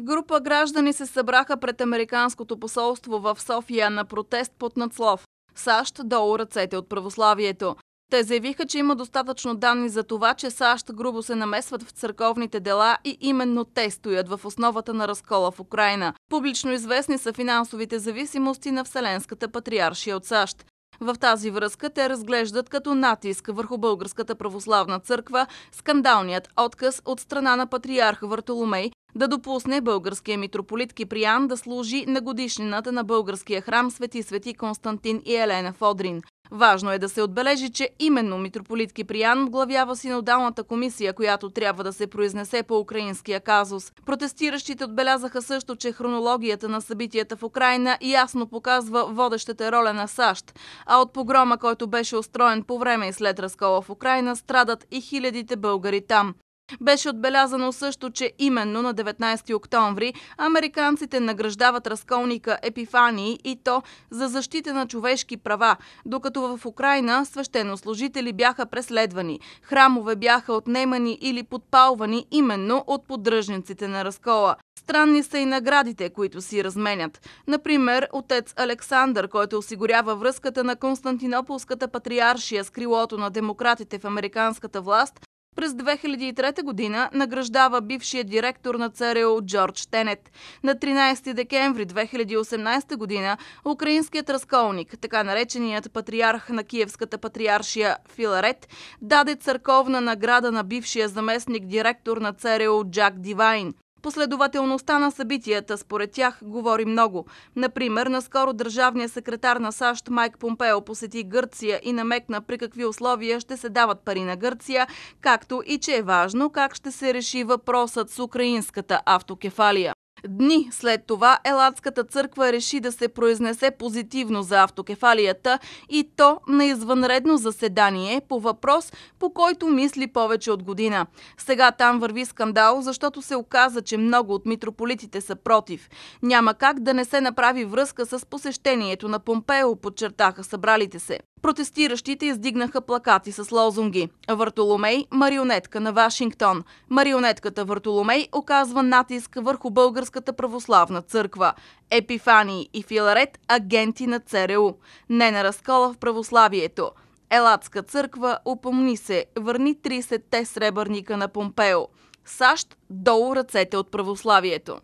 Група граждани се събраха пред Американското посолство в София на протест под надслов САЩ долу ръцете от православието. Те заявиха, че има достатъчно данни за това, че САЩ грубо се намесват в църковните дела и именно те стоят в основата на разкола в Украина. Публично известни са финансовите зависимости на Вселенската патриаршия от САЩ. В тази връзка те разглеждат като натиск върху Българската православна църква скандалният отказ от страна на патриарх Вартоломей да допусне българския митрополит Киприян да служи на годишнината на българския храм Свети Свети Константин и Елена Фодрин. Важно е да се отбележи, че именно митрополит Киприян главява синодалната комисия, която трябва да се произнесе по украинския казус. Протестиращите отбелязаха също, че хронологията на събитията в Украина ясно показва водещата роля на САЩ, а от погрома, който беше устроен по време и след разкола в Украина, страдат и хилядите българи там. Беше отбелязано също, че именно на 19 октомври американците награждават разколника Епифании и то за защита на човешки права, докато в Украина свещенослужители бяха преследвани. Храмове бяха отнемани или подпалвани именно от поддръжниците на разкола. Странни са и наградите, които си разменят. Например, отец Александър, който осигурява връзката на Константинополската патриаршия с крилото на демократите в американската власт, през 2003 година награждава бившия директор на ЦРУ Джордж Тенет. На 13 декември 2018 година украинският разколник, така нареченият патриарх на киевската патриаршия Филарет, даде църковна награда на бившия заместник директор на ЦРУ Джак Дивайн. Последователността на събитията, според тях, говори много. Например, наскоро държавният секретар на САЩ Майк Помпео посети Гърция и намекна при какви условия ще се дават пари на Гърция, както и че е важно как ще се реши въпросът с украинската автокефалия. Дни след това Елатската църква реши да се произнесе позитивно за автокефалията и то на извънредно заседание по въпрос, по който мисли повече от година. Сега там върви скандал, защото се оказа, че много от митрополитите са против. Няма как да не се направи връзка с посещението на Помпео, подчертаха събралите се. Протестиращите издигнаха плакати с лозунги «Вартоломей – марионетка на Вашингтон». Марионетката Вартоломей оказва натиск върху Българската православна църква. Епифании и Филарет – агенти на ЦРУ. Не на разкола в православието. Елатска църква – упомни се, върни 30-те сребърника на Помпео. САЩ – долу ръцете от православието.